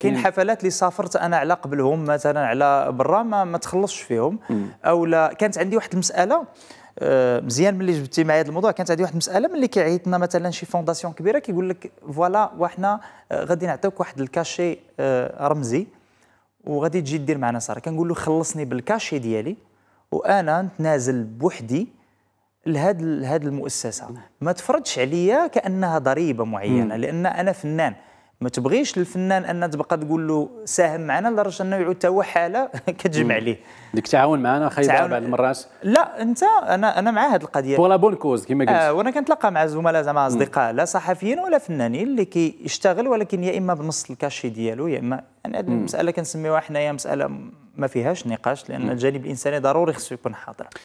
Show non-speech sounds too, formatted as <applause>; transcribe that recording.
كاين حفلات اللي سافرت انا على قبلهم مثلا على برا ما, ما تخلصش فيهم لا كانت عندي واحد المساله آه، مزيان ملي جبتي معايا هذا الموضوع كانت عندي واحد المساله ملي كيعيطنا مثلا شي فونداسيون كبيره كيقول لك فوالا وحنا آه، غادي نعطيوك واحد الكاشي آه، رمزي وغادي تجي دير معنا ساره كنقول له خلصني بالكاشي ديالي وانا نتنازل بوحدي لهاد لهاد المؤسسه ما تفرضش عليا كانها ضريبه معينه لان انا فنان ما تبغيش الفنان ان تبقى تقول له ساهم معنا لدرجه انه يعود هو حاله <laughs> كتجمع عليه ديك تعاون معنا خايب تعاون... بعض المرات لا انت انا انا مع هذه القضيه لا بون كوز كما قلت آه وانا كنتلاقى مع زملاء زعما اصدقاء لا صحفيين ولا فنانين اللي كيشتغل ولكن يا اما بنص الكاشي ديالو يا اما يعني هذه المساله كنسميوها حنايا مساله ما فيهاش نقاش لان الجانب الانساني ضروري خصو يكون حاضر